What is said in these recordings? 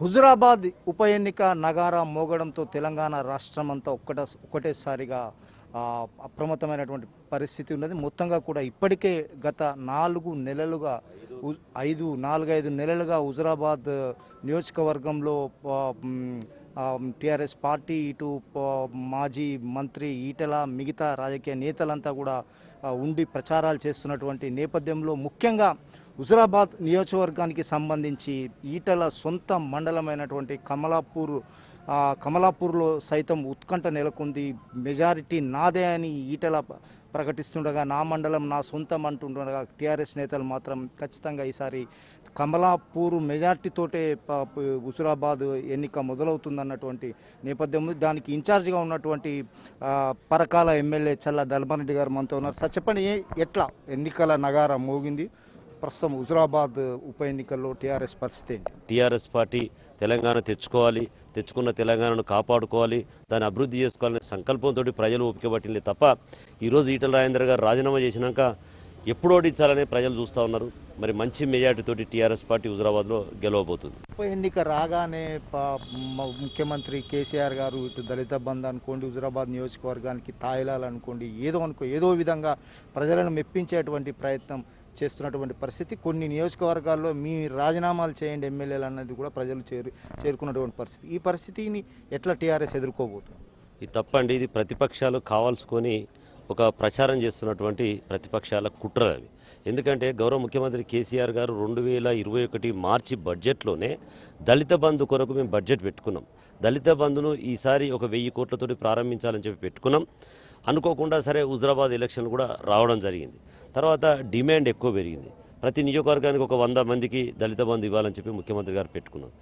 హుజురాబాద్ ఉప ఎన్నిక నగారా మోగడంతో తెలంగాణ రాష్ట్రం అంతా ఒక్కట ఒకటేసారిగా అప్రమత్తమైనటువంటి పరిస్థితి ఉన్నది మొత్తంగా కూడా ఇప్పటికే గత నాలుగు నెలలుగా ఐదు నాలుగైదు నెలలుగా హుజురాబాద్ నియోజకవర్గంలో టీఆర్ఎస్ పార్టీ ఇటు మాజీ మంత్రి ఈటల మిగతా రాజకీయ నేతలంతా కూడా ఉండి ప్రచారాలు చేస్తున్నటువంటి నేపథ్యంలో ముఖ్యంగా హుజరాబాద్ నియోజకవర్గానికి సంబంధించి ఈటల సొంత మండలమైనటువంటి కమలాపూర్ కమలాపూర్లో సైతం ఉత్కంఠ నెలకొంది మెజారిటీ నాదే అని ఈటల ప్రకటిస్తుండగా నా మండలం నా సొంతం అంటుండగా టీఆర్ఎస్ నేతలు మాత్రం ఖచ్చితంగా ఈసారి కమలాపూర్ మెజార్టీతోటే హుజురాబాద్ ఎన్నిక మొదలవుతుందన్నటువంటి నేపథ్యం దానికి ఇన్ఛార్జ్గా ఉన్నటువంటి పరకాల ఎమ్మెల్యే చల్ల ధర్మారెడ్డి గారు మనతో ఉన్నారు సార్ చెప్పండి ఎట్లా ఎన్నికల నగారం మోగింది ప్రస్తుతం హుజురాబాద్ ఉప ఎన్నికల్లో టీఆర్ఎస్ పరిస్థితి ఏంటి టీఆర్ఎస్ పార్టీ తెలంగాణ తెచ్చుకోవాలి తెచ్చుకున్న తెలంగాణను కాపాడుకోవాలి దాన్ని అభివృద్ధి చేసుకోవాలనే సంకల్పంతో ప్రజలు ఓపికబట్టింది తప్ప ఈరోజు ఈటల రాజేందర్ గారు రాజీనామా చేసినాక ఎప్పుడు ఓడించాలనే ప్రజలు చూస్తూ ఉన్నారు మరి మంచి మెజార్టీతోటి టీఆర్ఎస్ పార్టీ హుజురాబాద్లో గెలవబోతుంది ఉప ఎన్నిక రాగానే ముఖ్యమంత్రి కేసీఆర్ గారు ఇటు దళిత బంధు అనుకోండి హుజురాబాద్ నియోజకవర్గానికి తాయిలాలనుకోండి ఏదో అనుకో ఏదో విధంగా ప్రజలను మెప్పించేటువంటి ప్రయత్నం చేస్తున్నటువంటి పరిస్థితి కొన్ని నియోజకవర్గాల్లో మీ రాజీనామాలు చేయండి ఎమ్మెల్యేలు అన్నది కూడా ప్రజలు చేరు చేరుకున్నటువంటి పరిస్థితి ఈ పరిస్థితిని ఎట్లా టీఆర్ఎస్ ఎదుర్కోబోతుంది ఇది తప్పండి ఇది ప్రతిపక్షాలు కావాల్సుకొని ఒక ప్రచారం చేస్తున్నటువంటి ప్రతిపక్షాల కుట్ర అవి ఎందుకంటే గౌరవ ముఖ్యమంత్రి కేసీఆర్ గారు రెండు వేల ఇరవై ఒకటి మార్చి బడ్జెట్లోనే దళిత బంధు కొరకు మేము బడ్జెట్ పెట్టుకున్నాం దళిత బంధును ఈసారి ఒక వెయ్యి కోట్లతోటి ప్రారంభించాలని చెప్పి పెట్టుకున్నాం అనుకోకుండా సరే హుజరాబాద్ ఎలక్షన్ కూడా రావడం జరిగింది తర్వాత డిమాండ్ ఎక్కువ పెరిగింది ప్రతి నియోజకవర్గానికి ఒక వంద మందికి దళిత బంధు ఇవ్వాలని చెప్పి ముఖ్యమంత్రి గారు పెట్టుకున్నారు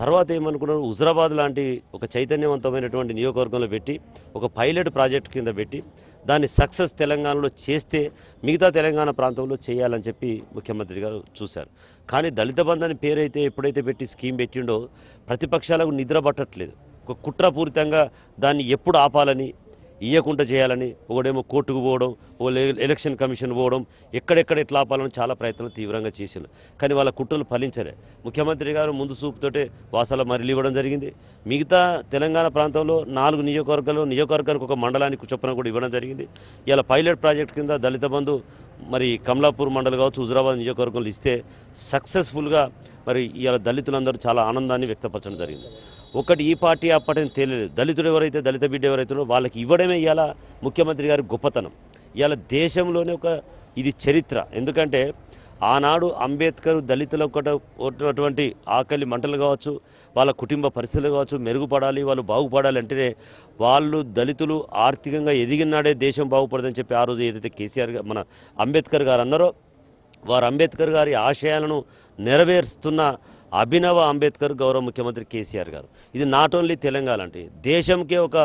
తర్వాత ఏమనుకున్నారు హుజరాబాద్ లాంటి ఒక చైతన్యవంతమైనటువంటి నియోజకవర్గంలో పెట్టి ఒక పైలట్ ప్రాజెక్ట్ కింద పెట్టి దాన్ని సక్సెస్ తెలంగాణలో చేస్తే మిగతా తెలంగాణ ప్రాంతంలో చేయాలని చెప్పి ముఖ్యమంత్రి గారు చూశారు కానీ దళిత అని పేరైతే ఎప్పుడైతే పెట్టి స్కీమ్ పెట్టిండో ప్రతిపక్షాలకు నిద్ర పట్టట్లేదు ఒక కుట్రపూరితంగా దాన్ని ఎప్పుడు ఆపాలని ఇవ్వకుండా చేయాలని ఒకడేమో కోర్టుకు పోవడం ఓ ఎలక్షన్ కమిషన్ పోవడం ఎక్కడెక్కడ ఎట్లా ఆపాలని చాలా ప్రయత్నాలు తీవ్రంగా చేసింది కానీ వాళ్ళ కుట్రలు ఫలించలే ముఖ్యమంత్రి గారు ముందు చూపుతోటే వాసాల మరలి ఇవ్వడం జరిగింది మిగతా తెలంగాణ ప్రాంతంలో నాలుగు నియోజకవర్గాలు నియోజకవర్గానికి ఒక మండలానికి చొప్పున కూడా ఇవ్వడం జరిగింది ఇలా పైలట్ ప్రాజెక్ట్ కింద దళిత బంధు మరి కమలాపూర్ మండలి కావచ్చు హుజరాబాద్ నియోజకవర్గంలో ఇస్తే సక్సెస్ఫుల్గా మరి ఇలా దళితులందరూ చాలా ఆనందాన్ని వ్యక్తపరచడం జరిగింది ఒకటి ఈ పార్టీ ఆ పార్టీ తెలియలేదు దళితుడు ఎవరైతే దళిత బిడ్డ ఎవరైతే వాళ్ళకి ఇవ్వడమే ఇవాళ ముఖ్యమంత్రి గారి గొప్పతనం ఇవాళ దేశంలోనే ఒక ఇది చరిత్ర ఎందుకంటే ఆనాడు అంబేద్కర్ దళితుల ఒకటటువంటి ఆకలి మంటలు కావచ్చు వాళ్ళ కుటుంబ పరిస్థితులు కావచ్చు మెరుగుపడాలి వాళ్ళు బాగుపడాలి అంటేనే వాళ్ళు దళితులు ఆర్థికంగా ఎదిగినాడే దేశం బాగుపడదని చెప్పి ఆ రోజు ఏదైతే కేసీఆర్ మన అంబేద్కర్ గారు అన్నారో వారు అంబేద్కర్ గారి ఆశయాలను నెరవేరుస్తున్న అభినవ అంబేద్కర్ గౌరవ ముఖ్యమంత్రి కేసీఆర్ గారు ఇది నాట్ ఓన్లీ తెలంగాణ అంటే దేశంకే ఒక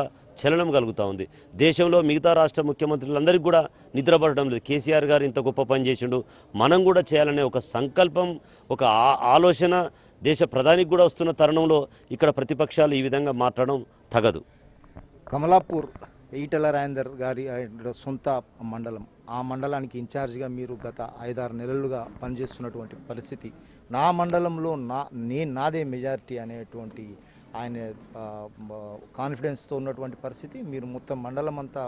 చలనం కలుగుతూ ఉంది దేశంలో మిగతా రాష్ట్ర ముఖ్యమంత్రులందరికీ కూడా నిద్రపడడం లేదు కేసీఆర్ గారు ఇంత గొప్ప పని చేసిండు మనం కూడా చేయాలనే ఒక సంకల్పం ఒక ఆలోచన దేశ ప్రధానికి కూడా వస్తున్న తరుణంలో ఇక్కడ ప్రతిపక్షాలు ఈ విధంగా మాట్లాడడం తగదు కమలాపూర్ ఈటల రాజేందర్ గారి సొంత మండలం ఆ మండలానికి ఇన్ఛార్జిగా మీరు గత ఐదారు నెలలుగా పనిచేస్తున్నటువంటి పరిస్థితి నా మండలంలో నా నేను నాదే మెజారిటీ అనేటువంటి ఆయన కాన్ఫిడెన్స్తో ఉన్నటువంటి పరిస్థితి మీరు మొత్తం మండలం అంతా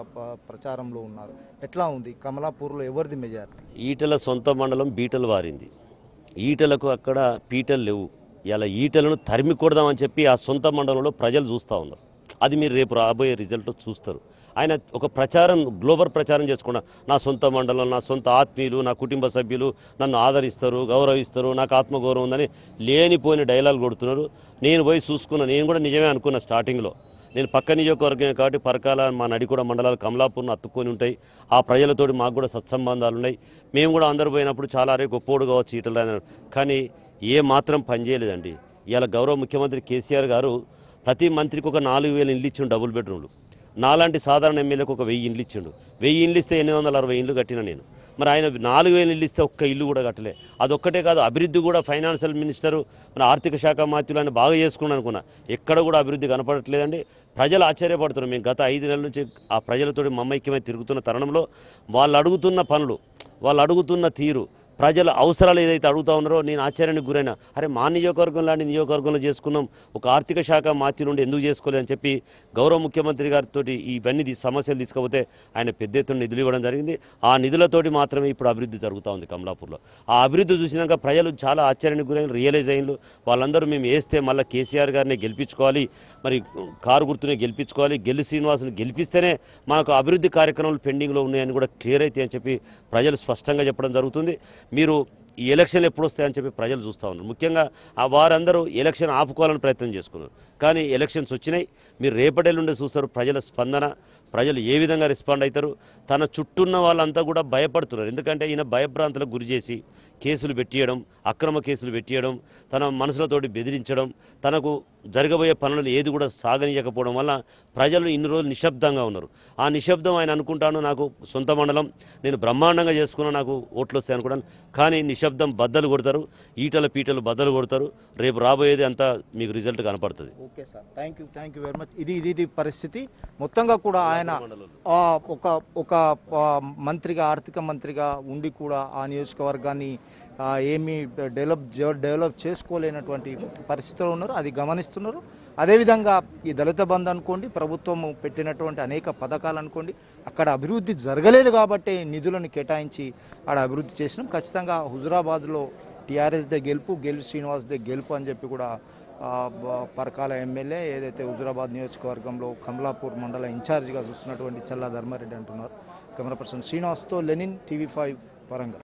ప్రచారంలో ఉన్నారు ఎట్లా ఉంది కమలాపూర్లో ఎవరిది మెజారిటీ ఈటల సొంత మండలం బీటలు వారింది ఈటలకు అక్కడ పీటలు లేవు ఇలా ఈటలను తరిమి కొడదామని చెప్పి ఆ సొంత మండలంలో ప్రజలు చూస్తూ ఉన్నారు అది మీరు రేపు రాబోయే రిజల్ట్ చూస్తారు ఆయన ఒక ప్రచారం గ్లోబల్ ప్రచారం చేసుకున్నా నా సొంత మండలం నా సొంత ఆత్మీయులు నా కుటుంబ సభ్యులు నన్ను ఆదరిస్తారు గౌరవిస్తారు నాకు ఆత్మగౌరవం ఉందని లేనిపోయిన డైలాగ్ కొడుతున్నారు నేను పోయి చూసుకున్నా నేను కూడా నిజమే అనుకున్నా స్టార్టింగ్లో నేను పక్క నియోజకవర్గమే కాబట్టి పరకాల మా నడికూడ మండలాలు కమలాపూర్ను అత్తుకొని ఉంటాయి ఆ ప్రజలతోటి మాకు కూడా సత్సంబంధాలు ఉన్నాయి మేము కూడా అందరు పోయినప్పుడు చాలా రే గొప్పోడు కావచ్చు ఈటలు కానీ ఏ మాత్రం పనిచేయలేదండి ఇవాళ గౌరవ ముఖ్యమంత్రి కేసీఆర్ గారు ప్రతి మంత్రికి ఒక నాలుగు వేలు ఇల్లు ఇచ్చిన డబుల్ బెడ్రూమ్లు నాలాంటి సాధారణ ఎమ్మెల్యేకి ఒక వెయ్యి ఇండ్లు ఇచ్చిండు వెయ్యి ఇండ్లు ఇస్తే ఎనిమిది వందల అరవై ఇండ్లు కట్టిన నేను మరి ఆయన నాలుగు వేలు ఇల్లు ఇస్తే ఒక్క ఇల్లు కూడా కట్టలే అదొక్కటే కాదు అభివృద్ధి కూడా ఫైనాన్షియల్ మినిస్టరు మన ఆర్థిక శాఖ మాత్రులు ఆయన బాగా చేసుకున్నాను అనుకున్నా ఎక్కడ కూడా అభివృద్ధి కనపడట్లేదండి ప్రజలు ఆశ్చర్యపడుతున్నారు మేము గత ఐదు నెలల నుంచి ఆ ప్రజలతో మమ్మైక్యమై తిరుగుతున్న తరుణంలో వాళ్ళు అడుగుతున్న పనులు వాళ్ళు అడుగుతున్న తీరు ప్రజల అవసరాలు ఏదైతే అడుగుతా ఉన్నారో నేను ఆశ్చర్యానికి గురైన అరే మా నియోజకవర్గం లాంటి నియోజకవర్గంలో చేసుకున్నాం ఒక ఆర్థిక శాఖ మార్చి నుండి ఎందుకు చేసుకోలేదని చెప్పి గౌరవ ముఖ్యమంత్రి గారితో ఇవన్నీ సమస్యలు తీసుకపోతే ఆయన పెద్ద ఎత్తున నిధులు ఇవ్వడం జరిగింది ఆ నిధులతోటి మాత్రమే ఇప్పుడు అభివృద్ధి జరుగుతూ ఉంది కమలాపూర్లో ఆ అభివృద్ధి చూసినాక ప్రజలు చాలా ఆశ్చర్యానికి గురైన రియలైజ్ అయినలు వాళ్ళందరూ మేము వేస్తే మళ్ళీ కేసీఆర్ గారిని గెలిపించుకోవాలి మరి కారు గుర్తునే గెలిపించుకోవాలి గెలి శ్రీనివాసులు గెలిపిస్తేనే మనకు అభివృద్ధి కార్యక్రమాలు పెండింగ్లో ఉన్నాయని కూడా క్లియర్ అయితే అని చెప్పి ప్రజలు స్పష్టంగా చెప్పడం జరుగుతుంది మీరు ఈ ఎలక్షన్లు ఎప్పుడు వస్తాయని చెప్పి ప్రజలు చూస్తూ ఉన్నారు ముఖ్యంగా ఆ వారందరూ ఎలక్షన్ ఆపుకోవాలని ప్రయత్నం చేసుకున్నారు కానీ ఎలక్షన్స్ వచ్చినాయి మీరు రేపటెల్లుండే చూస్తారు ప్రజల స్పందన ప్రజలు ఏ విధంగా రెస్పాండ్ అవుతారు తన చుట్టూన్న వాళ్ళంతా కూడా భయపడుతున్నారు ఎందుకంటే ఈయన భయభ్రాంతులకు గురి చేసి కేసులు పెట్టియడం అక్రమ కేసులు పెట్టియడం తన మనసులతోటి బెదిరించడం తనకు జరగబోయే పనులు ఏది కూడా సాగనీయకపోవడం వల్ల ప్రజలు ఇన్ని రోజులు నిశ్శబ్దంగా ఉన్నారు ఆ నిశ్శబ్దం ఆయన అనుకుంటాను నాకు సొంత మండలం నేను బ్రహ్మాండంగా చేసుకున్నా నాకు ఓట్లు వస్తాయి అనుకున్నాను కానీ నిశ్శబ్దం బద్దలు కొడతారు ఈటల పీటలు బద్దలు కొడతారు రేపు రాబోయేది అంతా మీకు రిజల్ట్ కనపడుతుంది okay sir thank you thank you very much ఇది ఇది పరిస్థితి మొత్తంగా కూడా ఆయన ఒక ఒక మంత్రిగా ఆర్థిక మంత్రిగా ఉండి కూడా ఆ నియోజకవర్గాన్ని ఏమీ డెవలప్ డెవలప్ చేసుకోలేనటువంటి పరిస్థితిలో ఉన్నారు అది గమనిస్తున్నారు అదేవిధంగా ఈ దళిత బంద్ అనుకోండి ప్రభుత్వం పెట్టినటువంటి అనేక పథకాలు అనుకోండి అక్కడ అభివృద్ధి జరగలేదు కాబట్టి నిధులను కేటాయించి ఆడ అభివృద్ధి చేసినాం ఖచ్చితంగా హుజురాబాద్లో టీఆర్ఎస్ దే గెలుపు గెలు దే గెలుపు అని చెప్పి కూడా పరకాల ఎమ్మెల్యే ఏదైతే హుజురాబాద్ నియోజకవర్గంలో కమలాపూర్ మండల ఇన్ఛార్జిగా చూస్తున్నటువంటి చల్లా ధర్మారెడ్డి అంటున్నారు కెమెరా పర్సన్ శ్రీనివాస్తో లెనిన్ టీవీ ఫైవ్ వరంగల్